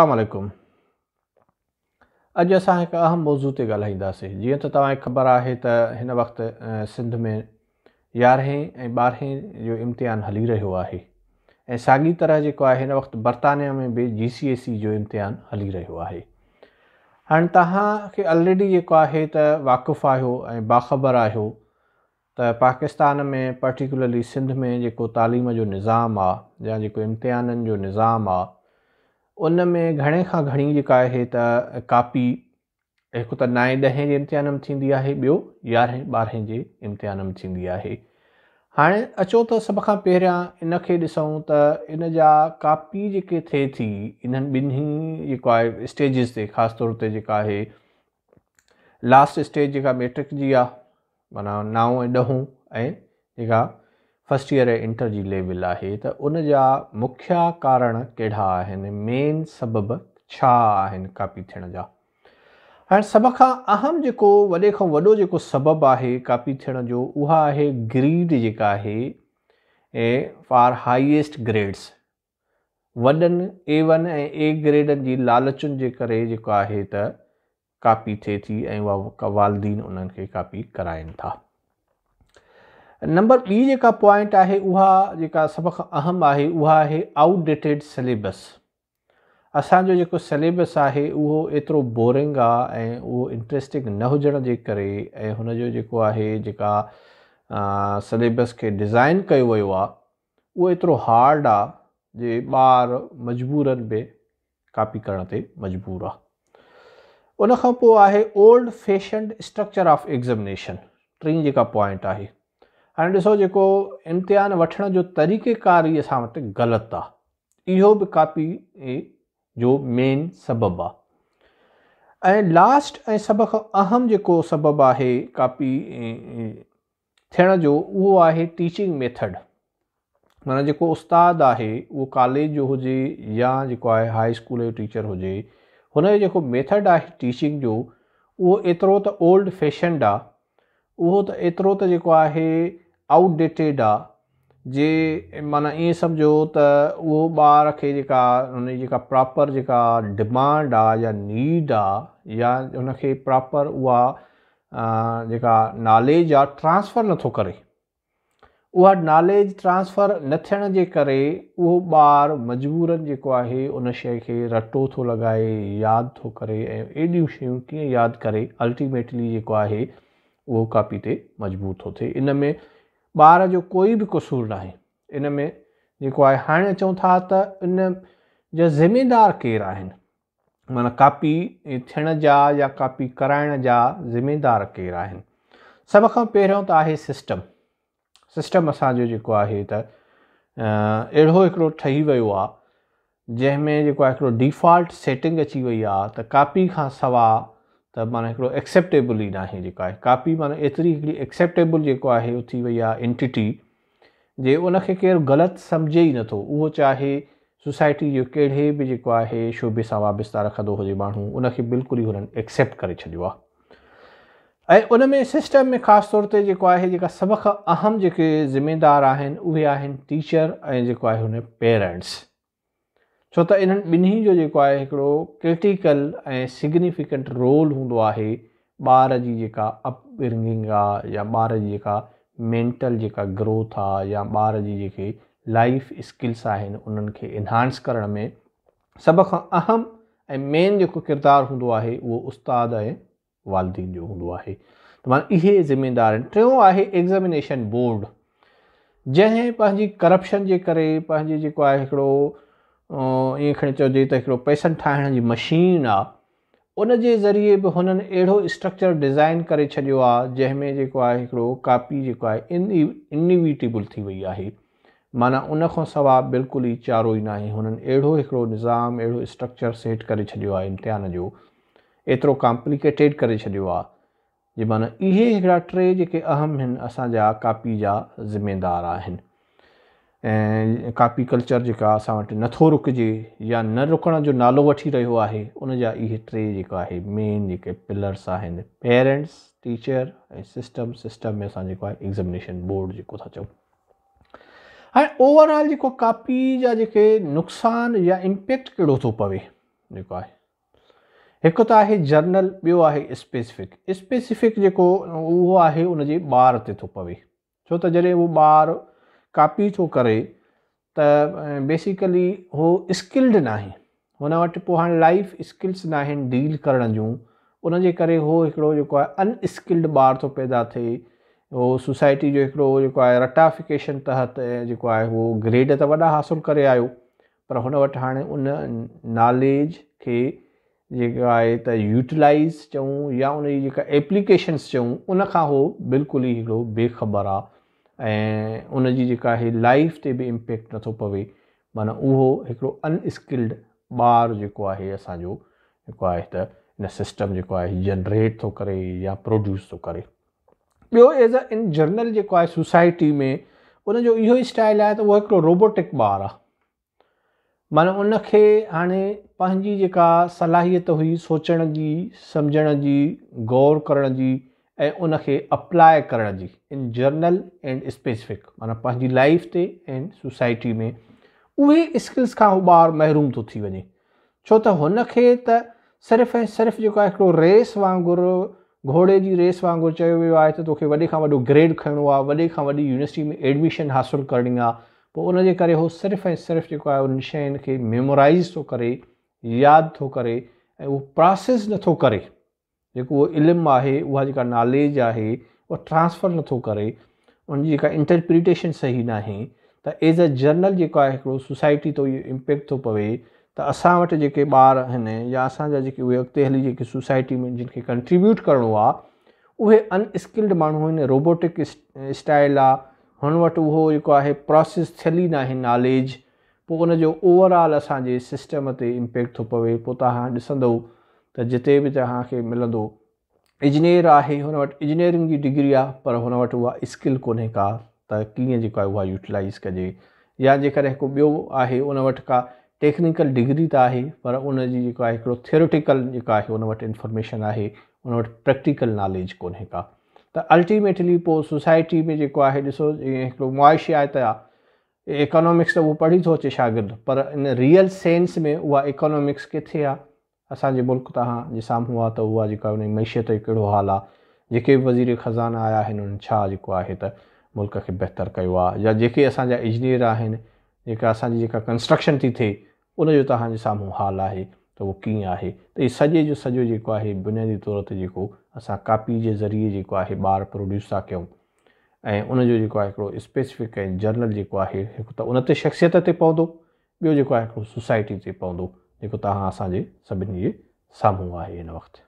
असलम अॼु असां हिकु अहम मौज़ू ते ॻाल्हाईंदासीं जीअं त तव्हांखे ख़बर आहे त हिन वक़्ति सिंध में यारहें ऐं ॿारहें जो इम्तिहान हली रहियो आहे ऐं साॻी तरह जेको आहे हिन वक़्तु बरतानिया में बि जी सी एस ई जो इम्तिहान हली रहियो आहे हाणे तव्हांखे ऑलरेडी जेको आहे त वाक़ुफ़ु आहियो ऐं बाख़बर आहियो त पाकिस्तान में पर्टिकुलरली सिंध में जेको तालीम जो निज़ाम आहे या जेको इम्तिहाननि जो निज़ाम आहे उन में घणे खां घणी जेका आहे त कापी हिकु त नाए ॾहें जे इम्तिहान में थींदी आहे ॿियो यारहें ॿारहें जे इम्तिहान में थींदी आहे हाणे अचो त सभ खां पहिरियां इन खे ॾिसूं त इन जा कापी जेके थिए थी इन्हनि ॿिन्ही जेको आहे स्टेजिस ते ख़ासि तौर ते जेका आहे लास्ट स्टेज जेका मेट्रिक जी आहे माना नाओं ऐं ॾहों ऐं जेका फस्ट ईयर ऐं इंटर जी लेवल आहे त उन जा मुख्य कारण कहिड़ा आहिनि मेन सबब छा आहिनि कॉपी थियण जा हाणे सभ खां अहम जेको वॾे खां वॾो जेको सबबु आहे कापी थियण जो उहा आहे ग्रीड जेका आहे ऐं फार ग्रेड्स वॾनि ए वन ऐं ए ग्रेडनि जी लालचुनि जे करे जेको आहे त थिए थी ऐं उहा वालदेन उन्हनि खे कराइनि था नंबर ॿी जेका पॉइंट आहे उहा जेका सभ खां अहम आहे उहा आहे आउटडेटेड सिलेबस असांजो जेको सिलेबस आहे उहो एतिरो बोरिंग आहे ऐं उहो इंट्रेस्टिंग न हुजण जे करे ऐं हुन जो जेको आहे जेका सलेबस खे डिज़ाइन कयो वियो आहे उहो एतिरो हार्ड आहे जे मजबूरनि में कॉपी करण ते मजबूर आहे उनखां पोइ आहे old fashion structure of examination टीं जेका पॉइंट आहे हाणे ॾिसो जेको इम्तिहान वठण जो तरीक़ेकार ई असां वटि ग़लति आहे इहो बि कापी जो मेन सबबु आहे ऐं लास्ट ऐं सभ खां अहम जेको सबबु आहे कापी थियण जो उहो आहे टीचिंग मेथड माना जेको उस्तादु आहे उहो कॉलेज जो हुजे या जेको आहे हाई स्कूल जो टीचर हुजे हुन जो जेको मेथड आहे टीचिंग जो उहो एतिरो त ओल्ड फैशनड आहे उहो त एतिरो त जेको आहे आउटडेटेड आहे जे माना ईअं सम्झो त उहो ॿार खे जेका उनजी जेका प्रॉपर जेका डिमांड आहे या नीड आहे या उनखे प्रॉपर उहा जेका नॉलेज आहे ट्रांसफर नथो करे उहा नॉलेज ट्रांसफर न थियण जे करे उहो ॿारु मजबूरनि जेको आहे उन शइ खे रटो थो लॻाए यादि थो करे ऐं एॾियूं शयूं कीअं यादि करे अल्टीमेटली जेको आहे उहो कापी ते मजबूर थो थिए इन में ॿार जो कोई बि कसूर न आहे इन में जेको आहे हाणे अचूं था त इन जा ज़िमेदार केर आहिनि माना कापी थियण जा या कापी कराइण जा ज़िमेदार केर आहिनि सभ खां पहिरियों त आहे सिस्टम सिस्टम असांजो जेको आहे त अहिड़ो हिकिड़ो ठही वियो आहे जंहिंमें जेको आहे हिकिड़ो डिफॉल्ट सेटिंग अची वई आहे त कापी खां सवाइ त माना हिकिड़ो एक्सेप्टेबल ई न आहे जेका आहे कापी माना एतिरी हिकिड़ी एक्सेप्टेबल जेको आहे उहो थी वई आहे एंटिटी जे उनखे केरु ग़लति सम्झे ई नथो उहो चाहे सोसाइटी जो कहिड़े बि जेको आहे शोभे सां वाबिस्ता रखंदो हुजे माण्हू उन खे बिल्कुल ई हुननि एक्सेप्ट करे छॾियो आहे ऐं उन में सिस्टम में ख़ासि तौर ते जेको आहे जेका सभ खां अहम जेके ज़िमेदार आहिनि उहे आहिनि टीचर ऐं जेको आहे हुन पेरेंट्स छो त इन्हनि ॿिन्ही जो जेको आहे हिकिड़ो क्रिटिकल ऐं सिग्निफिकेंट रोल हूंदो आहे ॿार जी जेका अपब्रिंगिंग आहे या ॿार जी जेका मेंटल जेका ग्रोथ आहे या ॿार जी जेके लाइफ स्किल्स आहिनि उन्हनि खे इनहांस करण में सभ खां अहम ऐं मेन जेको किरदारु हूंदो आहे उहो उस्ताद ऐं वालदीन जो हूंदो आहे त माना इहे ज़िमेदार आहिनि टियों आहे एग्ज़ामिनेशन बोर्ड जंहिं पंहिंजी करप्शन जे करे पंहिंजे जेको आहे हिकिड़ो ईअं खणी चइजे त हिकिड़ो पैसनि ठाहिण जी मशीन आहे उन जे ज़रिए बि हुननि अहिड़ो स्ट्रक्चर डिज़ाइन करे छॾियो आहे जंहिंमें जेको आहे हिकिड़ो कापी जेको आहे इनइ इनीविटेबल थी वई आहे माना उन खां सवाइ बिल्कुलु ई चारो ई न आहे हुननि अहिड़ो हिकिड़ो निज़ाम अहिड़ो स्ट्रक्चर सेट करे छॾियो आहे इम्तिहान जो एतिरो कॉम्प्लिकेटेड करे छॾियो आहे जे माना इहे हिकिड़ा टे जेके अहम आहिनि असांजा कापी जा ज़िमेदार आहिनि ऐं कापी कल्चर जेका असां वटि नथो रुकिजे या न रुकण जो नालो वठी रहियो आहे उन जा इहे टे जेका आहे मेन जेके पिलर्स आहिनि पेरेंट्स टीचर ऐं सिस्टम सिस्टम में असां जेको आहे एग्ज़ामिनेशन बोर्ड जेको था चऊं हाणे ओवरऑल जेको कापी जा जेके नुक़सान या इम्पेक्ट कहिड़ो थो पवे जेको आहे हिकु त आहे जर्नल ॿियो आहे स्पेसिफिक स्पेसिफिक जेको उहो आहे उनजे ॿार ते थो पवे छो त जॾहिं उहो ॿारु कापी थो करे त बेसिकली उहो स्किल्ड न आहे हुन वटि पोइ हाणे लाइफ स्किल्स न आहिनि डील करण जूं उन जे करे उहो हिकिड़ो जेको आहे अनस्किल्ड ॿारु थो पैदा थिए उहो सोसाइटी जो हिकिड़ो जेको आहे रटाफिकेशन तहत जेको आहे उहो ग्रेड त वॾा हासिलु करे आयो पर हुन वटि हाणे उन नॉलेज खे जेको आहे त यूटिलाइज़ चऊं या उन जी जेका एप्लीकेशन्स चऊं उन खां उहो बिल्कुलु ई हिकिड़ो बेखबर आहे ऐं उन जेका आहे लाइफ ते बि इम्पेक्ट नथो पवे माना उहो हिकिड़ो अनस्किल्ड ॿारु जेको आहे असांजो जेको आहे त इन सिस्टम जेको आहे जनरेट थो करे या प्रोड्यूस थो करे ॿियो एज़ अ इन जनरल जेको आहे सोसाइटी में उनजो इहो ई स्टाइल आहे त उहो हिकिड़ो रोबोटिक ॿारु आहे माना उनखे हाणे पंहिंजी जेका सलाहियत हुई सोचण जी समुझण जी गौर करण जी ऐं उन खे अप्लाए करण जी इन जर्नल एंड स्पेसिफिक माना पंहिंजी लाइफ ते ऐं सोसाइटी में उहे स्किल्स खां उहो ॿारु महरुम थो थी वञे छो त हुनखे त सिर्फ़ु ऐं सिर्फ़ु जेको आहे हिकिड़ो रेस वांगुरु घोड़े जी रेस वांगुरु चयो वियो आहे त तोखे वॾे खां वॾो ग्रेड खणणो आहे वॾे खां वॾी यूनिवर्सिटी में एडमिशन हासिलु करणी आहे पोइ उनजे करे उहो सिर्फ़ु ऐं सिर्फ़ु जेको आहे उन शयुनि खे मेमोराइज़ थो करे यादि थो करे ऐं उहो प्रोसेस नथो करे जेको उहो इल्मु आहे उहा जेका नॉलेज आहे उहा ट्रांसफर नथो करे उनजी जेका इंटरप्रिटेशन सही न आहे त एज़ अ जनरल जेको आहे हिकिड़ो सोसाइटी तो इहो इम्पेक्ट थो पवे त असां वटि जेके ॿार आहिनि या असांजा जेके उहे अॻिते हली जेके सोसाइटी में जिन खे कंट्रीब्यूट करिणो आहे उहे अनस्किल्ड माण्हू आहिनि रोबोटिक स्टाइल आहे हुन वटि उहो जेको आहे प्रोसेस थियल ई न आहे नॉलेज पोइ उनजो ओवरऑल असांजे सिस्टम ते इम्पेक्ट थो पवे पोइ तव्हां ॾिसंदव त जिते भी तव्हांखे मिलंदो इंजीनियर आहे हुन वटि इंजीनियरिंग जी डिग्री आहे पर हुन वटि उहा स्किल कोन्हे का त कीअं जेको आहे उहा यूटिलाइज़ कजे या जेकॾहिं को ॿियो आहे उन वटि का टेक्निकल डिग्री त आहे पर उनजी जेको आहे हिकिड़ो थियोरिटिकल जेको आहे उन वटि इंफॉर्मेशन आहे उन वटि प्रैक्टिकल नॉलेज कोन्हे का त अल्टीमेटली पोइ सोसाइटी में जेको आहे ॾिसो जीअं हिकिड़ो मुआशियात आहे इकोनॉमिक्स त उहो पढ़ी थो अचे शागिर्दु पर इन रियल सेंस में उहा इकोनॉमिक्स किथे आहे असांजे मुल्क तां जे साम्हूं आहे त उहा जेका हुन जी मैशियत जो कहिड़ो हाल आहे जेके बि वज़ीर ख़ज़ाना आया आहिनि उन्हनि छा जेको आहे त मुल्क खे बहितरु कयो आहे या जेके असांजा इंजीनियर आहिनि जेका असांजी जेका कंस्ट्रक्शन थी थिए उन जो तव्हांजे साम्हूं हाल आहे त उहो कीअं आहे त इहे सॼे जो सॼो जेको आहे बुनियादी तौर ते जेको असां कापी जे ज़रिए जेको आहे ॿार प्रोड्यूस था कयूं ऐं उनजो जेको आहे हिकिड़ो स्पेसिफिक ऐं जर्नल जेको आहे हिकु त उन ते शख़्सियत ते पवंदो ॿियो जेको आहे हिकिड़ो सोसाइटी ते पवंदो जेको तव्हां असांजे सभिनी जे साम्हूं आहे हिन वक़्तु